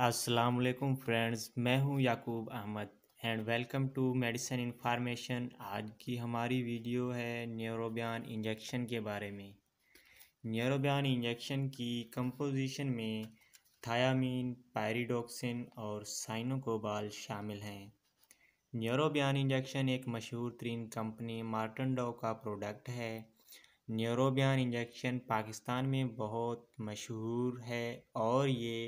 अस्सलाम वालेकुम फ्रेंड्स मैं हूं Yaqoob Ahmed and welcome to medicine information आज की हमारी वीडियो है न्यूरोबियान इंजेक्शन के बारे में न्यूरोबियान इंजेक्शन की कंपोजिशन में थायामीन पैरिडोक्सिन और साइनोकोबाल शामिल हैं न्यूरोबियान इंजेक्शन एक मशहूर तरीन कंपनी मार्टनडो का प्रोडक्ट है न्यूरोबियान इंजेक्शन पाकिस्तान में बहुत मशहूर है और ये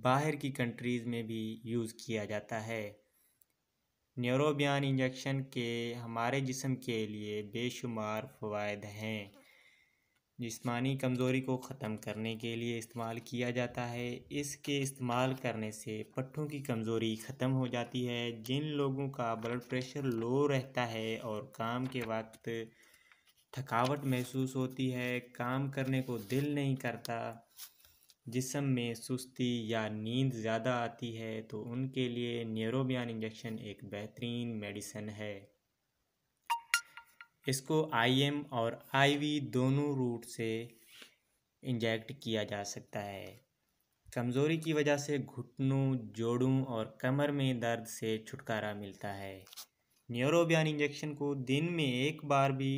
बाहर की कंट्रीज़ में भी यूज़ किया जाता है न्यूरोबियान इंजेक्शन के हमारे जिसम के लिए बेशुमार फ़वाद हैं जिस्मानी कमज़ोरी को ख़त्म करने के लिए इस्तेमाल किया जाता है इसके इस्तेमाल करने से पट्ठों की कमज़ोरी ख़त्म हो जाती है जिन लोगों का ब्लड प्रेशर लो रहता है और काम के वक्त थकावट महसूस होती है काम करने को दिल नहीं करता जिसम में सुस्ती या नींद ज़्यादा आती है तो उनके लिए न्यूरोबियन इंजेक्शन एक बेहतरीन मेडिसन है इसको आईएम और आईवी दोनों रूट से इंजेक्ट किया जा सकता है कमज़ोरी की वजह से घुटनों जोड़ों और कमर में दर्द से छुटकारा मिलता है न्यूरोबियन इंजेक्शन को दिन में एक बार भी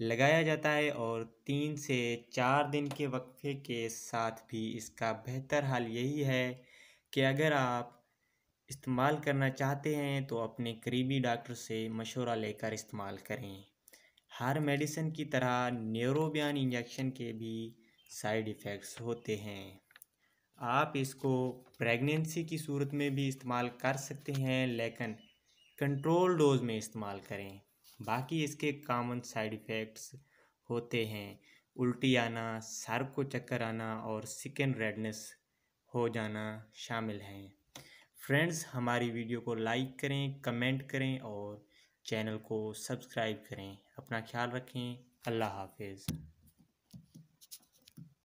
लगाया जाता है और तीन से चार दिन के वक्फे के साथ भी इसका बेहतर हाल यही है कि अगर आप इस्तेमाल करना चाहते हैं तो अपने करीबी डॉक्टर से मशवरा लेकर इस्तेमाल करें हर मेडिसिन की तरह न्यूरोबियन इंजेक्शन के भी साइड इफ़ेक्ट्स होते हैं आप इसको प्रेगनेंसी की सूरत में भी इस्तेमाल कर सकते हैं लेकिन कंट्रोल डोज में इस्तेमाल करें बाकी इसके कॉमन साइड इफ़ेक्ट्स होते हैं उल्टी आना सर को चक्कर आना और सिकन रेडनेस हो जाना शामिल हैं फ्रेंड्स हमारी वीडियो को लाइक करें कमेंट करें और चैनल को सब्सक्राइब करें अपना ख्याल रखें अल्लाह हाफिज़